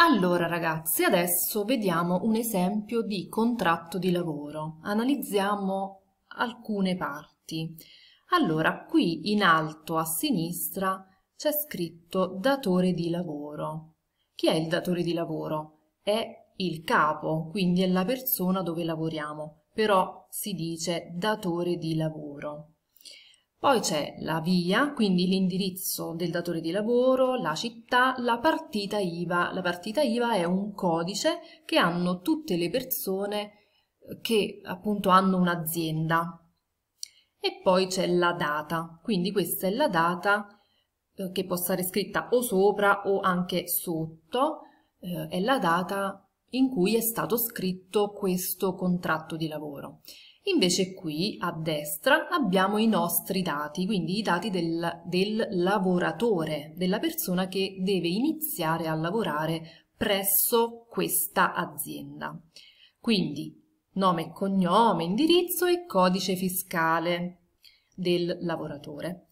Allora ragazzi, adesso vediamo un esempio di contratto di lavoro. Analizziamo alcune parti. Allora, qui in alto a sinistra c'è scritto datore di lavoro. Chi è il datore di lavoro? È il capo, quindi è la persona dove lavoriamo, però si dice datore di lavoro. Poi c'è la via, quindi l'indirizzo del datore di lavoro, la città, la partita IVA. La partita IVA è un codice che hanno tutte le persone eh, che appunto hanno un'azienda. E poi c'è la data, quindi questa è la data eh, che può stare scritta o sopra o anche sotto, eh, è la data in cui è stato scritto questo contratto di lavoro. Invece qui a destra abbiamo i nostri dati, quindi i dati del, del lavoratore, della persona che deve iniziare a lavorare presso questa azienda. Quindi nome e cognome, indirizzo e codice fiscale del lavoratore.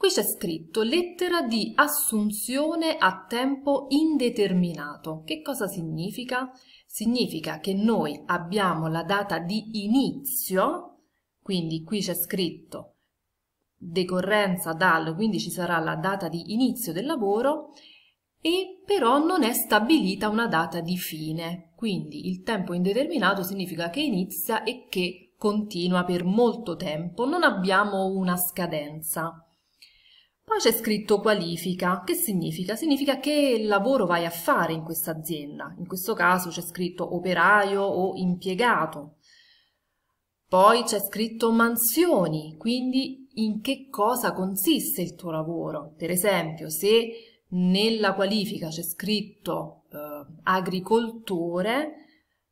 Qui c'è scritto lettera di assunzione a tempo indeterminato. Che cosa significa? Significa che noi abbiamo la data di inizio, quindi qui c'è scritto decorrenza dal, quindi ci sarà la data di inizio del lavoro e però non è stabilita una data di fine. Quindi il tempo indeterminato significa che inizia e che continua per molto tempo, non abbiamo una scadenza. Poi c'è scritto qualifica. Che significa? Significa che lavoro vai a fare in questa azienda. In questo caso c'è scritto operaio o impiegato. Poi c'è scritto mansioni, quindi in che cosa consiste il tuo lavoro. Per esempio, se nella qualifica c'è scritto eh, agricoltore,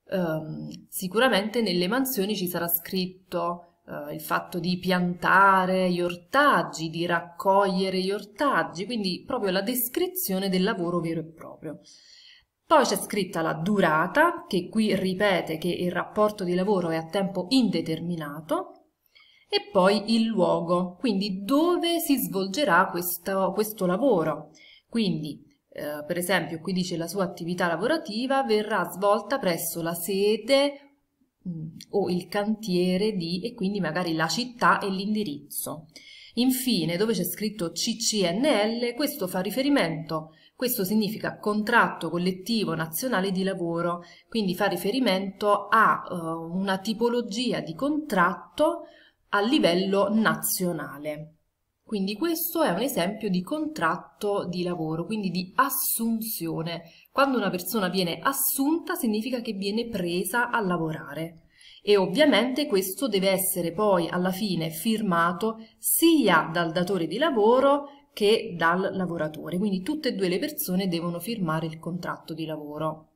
eh, sicuramente nelle mansioni ci sarà scritto eh, il fatto di piantare gli ortaggi, di raccogliere gli ortaggi, quindi proprio la descrizione del lavoro vero e proprio. Poi c'è scritta la durata, che qui ripete che il rapporto di lavoro è a tempo indeterminato, e poi il luogo, quindi dove si svolgerà questo, questo lavoro. Quindi, eh, per esempio, qui dice la sua attività lavorativa verrà svolta presso la sede o il cantiere di e quindi magari la città e l'indirizzo. Infine, dove c'è scritto CCNL, questo fa riferimento, questo significa contratto collettivo nazionale di lavoro, quindi fa riferimento a uh, una tipologia di contratto a livello nazionale. Quindi questo è un esempio di contratto di lavoro, quindi di assunzione. Quando una persona viene assunta significa che viene presa a lavorare e ovviamente questo deve essere poi alla fine firmato sia dal datore di lavoro che dal lavoratore, quindi tutte e due le persone devono firmare il contratto di lavoro.